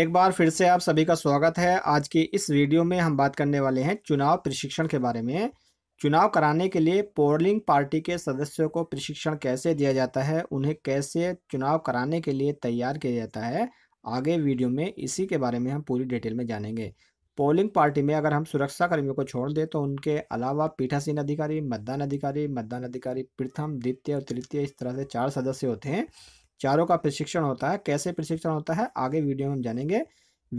एक बार फिर से आप सभी का स्वागत है आज की इस वीडियो में हम बात करने वाले हैं चुनाव प्रशिक्षण के बारे में चुनाव कराने के लिए पोलिंग पार्टी के सदस्यों को प्रशिक्षण कैसे दिया जाता है उन्हें कैसे चुनाव कराने के लिए तैयार किया जाता है आगे वीडियो में इसी के बारे में हम पूरी डिटेल में जानेंगे पोलिंग पार्टी में अगर हम सुरक्षा कर्मियों को छोड़ दें तो उनके अलावा पीठासीन अधिकारी मतदान अधिकारी मतदान अधिकारी प्रथम द्वितीय और तृतीय इस तरह से चार सदस्य होते हैं चारों का प्रशिक्षण होता है कैसे प्रशिक्षण होता है आगे वीडियो में हम जानेंगे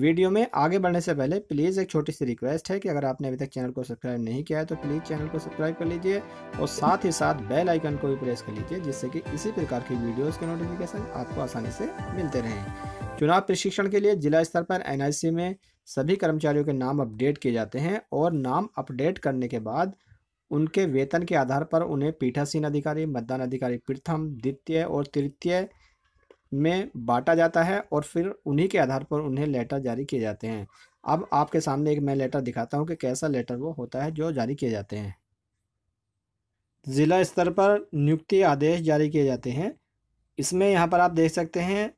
वीडियो में आगे बढ़ने से पहले प्लीज़ एक छोटी सी रिक्वेस्ट है कि अगर आपने अभी तक चैनल को सब्सक्राइब नहीं किया है तो प्लीज़ चैनल को सब्सक्राइब कर लीजिए और साथ ही साथ बेल आइकन को भी प्रेस कर लीजिए जिससे कि इसी प्रकार की वीडियोस के नोटिफिकेशन आपको आसानी से मिलते रहें चुनाव प्रशिक्षण के लिए जिला स्तर पर एन में सभी कर्मचारियों के नाम अपडेट किए जाते हैं और नाम अपडेट करने के बाद उनके वेतन के आधार पर उन्हें पीठासीन अधिकारी मतदान अधिकारी प्रथम द्वितीय और तृतीय में बांटा जाता है और फिर उन्हीं के आधार पर उन्हें लेटर जारी किए जाते हैं अब आपके सामने एक मैं लेटर दिखाता हूँ कि कैसा लेटर वो होता है जो जारी किए जाते हैं ज़िला स्तर पर नियुक्ति आदेश जारी किए जाते हैं इसमें यहाँ पर आप देख सकते हैं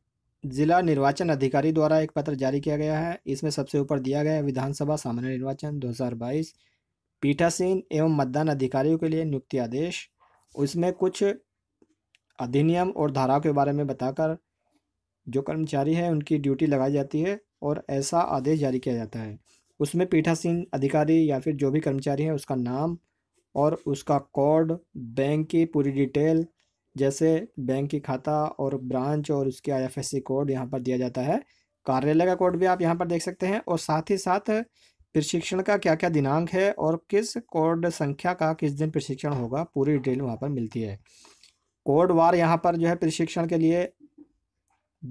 जिला निर्वाचन अधिकारी द्वारा एक पत्र जारी किया गया है इसमें सबसे ऊपर दिया गया है विधानसभा सामान्य निर्वाचन 2022 पीठासीन एवं मतदान अधिकारियों के लिए नियुक्ति आदेश उसमें कुछ अधिनियम और धाराओं के बारे में बताकर जो कर्मचारी है उनकी ड्यूटी लगाई जाती है और ऐसा आदेश जारी किया जाता है उसमें पीठासीन अधिकारी या फिर जो भी कर्मचारी हैं उसका नाम और उसका कोड बैंक की पूरी डिटेल जैसे बैंक की खाता और ब्रांच और उसके आईएफएससी कोड यहाँ पर दिया जाता है कार्यालय का कोड भी आप यहाँ पर देख सकते हैं और साथ ही साथ प्रशिक्षण का क्या क्या दिनांक है और किस कोड संख्या का किस दिन प्रशिक्षण होगा पूरी डिटेल वहाँ पर मिलती है कोड वार यहाँ पर जो है प्रशिक्षण के लिए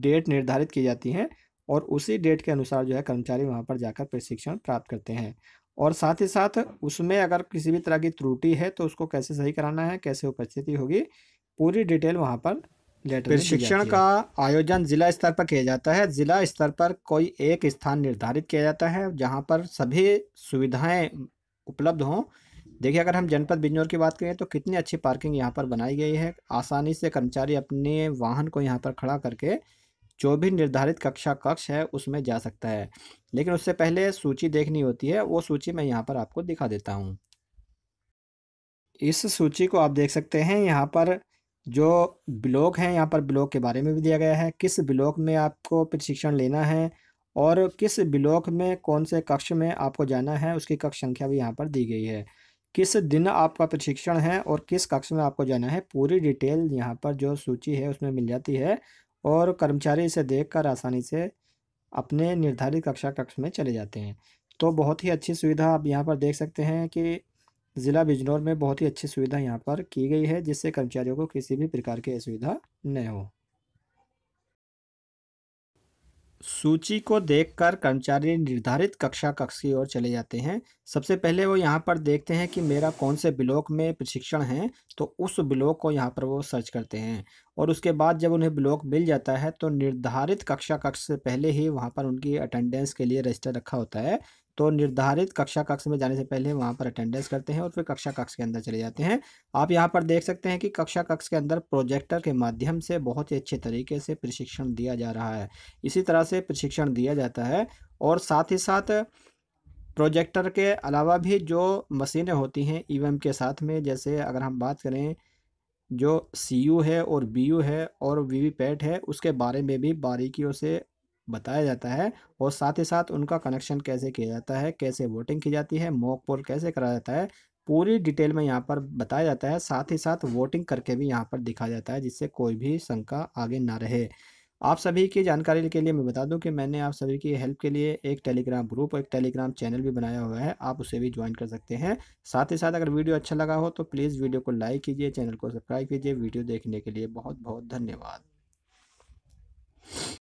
डेट निर्धारित की जाती है और उसी डेट के अनुसार जो है कर्मचारी वहाँ पर जाकर प्रशिक्षण प्राप्त करते हैं और साथ ही साथ उसमें अगर किसी भी तरह की त्रुटि है तो उसको कैसे सही कराना है कैसे उपस्थिति होगी पूरी डिटेल वहाँ पर लेटर प्रशिक्षण का आयोजन जिला स्तर पर किया जाता है जिला स्तर पर कोई एक स्थान निर्धारित किया जाता है जहाँ पर सभी सुविधाएँ उपलब्ध हों देखिए अगर हम जनपद बिजनौर की बात करें तो कितनी अच्छी पार्किंग यहाँ पर बनाई गई है आसानी से कर्मचारी अपने वाहन को यहाँ पर खड़ा करके जो भी निर्धारित कक्षा कक्ष है उसमें जा सकता है लेकिन उससे पहले सूची देखनी होती है वो सूची मैं यहाँ पर आपको दिखा देता हूँ इस सूची को आप देख सकते हैं यहाँ पर जो ब्लॉक हैं यहाँ पर ब्लॉक के बारे में भी दिया गया है किस ब्लॉक में आपको प्रशिक्षण लेना है और किस ब्लॉक में कौन से कक्ष में आपको जाना है उसकी कक्ष संख्या भी यहाँ पर दी गई है किस दिन आपका प्रशिक्षण है और किस कक्ष में आपको जाना है पूरी डिटेल यहाँ पर जो सूची है उसमें मिल जाती है और कर्मचारी इसे देखकर आसानी से अपने निर्धारित कक्षा कक्ष में चले जाते हैं तो बहुत ही अच्छी सुविधा आप यहाँ पर देख सकते हैं कि ज़िला बिजनौर में बहुत ही अच्छी सुविधा यहाँ पर की गई है जिससे कर्मचारियों को किसी भी प्रकार की असुविधा न हो सूची को देखकर कर्मचारी निर्धारित कक्षा कक्ष की ओर चले जाते हैं सबसे पहले वो यहाँ पर देखते हैं कि मेरा कौन से ब्लॉक में प्रशिक्षण है तो उस ब्लॉक को यहाँ पर वो सर्च करते हैं और उसके बाद जब उन्हें ब्लॉक मिल जाता है तो निर्धारित कक्षा कक्ष से पहले ही वहाँ पर उनकी अटेंडेंस के लिए रजिस्टर रखा होता है तो निर्धारित कक्षा कक्ष में जाने से पहले वहाँ पर अटेंडेंस करते हैं और फिर कक्षा कक्ष के अंदर चले जाते हैं आप यहाँ पर देख सकते हैं कि कक्षा कक्ष के अंदर प्रोजेक्टर के माध्यम से बहुत ही अच्छे तरीके से प्रशिक्षण दिया जा रहा है इसी तरह से प्रशिक्षण दिया जाता है और साथ ही साथ प्रोजेक्टर के अलावा भी जो मशीनें होती हैं ई e के साथ में जैसे अगर हम बात करें जो सी है और बी है और वी है उसके बारे में भी बारीकियों से बताया जाता है और साथ ही साथ उनका कनेक्शन कैसे किया जाता है कैसे वोटिंग की जाती है मॉक पोल कैसे कराया जाता है पूरी डिटेल में यहाँ पर बताया जाता है साथ ही साथ वोटिंग करके भी यहाँ पर दिखा जाता है जिससे कोई भी शंका आगे ना रहे आप सभी की जानकारी के लिए मैं बता दूं कि मैंने आप सभी की हेल्प के लिए एक टेलीग्राम ग्रुप और एक टेलीग्राम चैनल भी बनाया हुआ है आप उसे भी ज्वाइन कर सकते हैं साथ ही साथ अगर वीडियो अच्छा लगा हो तो प्लीज़ वीडियो को लाइक कीजिए चैनल को सब्सक्राइब कीजिए वीडियो देखने के लिए बहुत बहुत धन्यवाद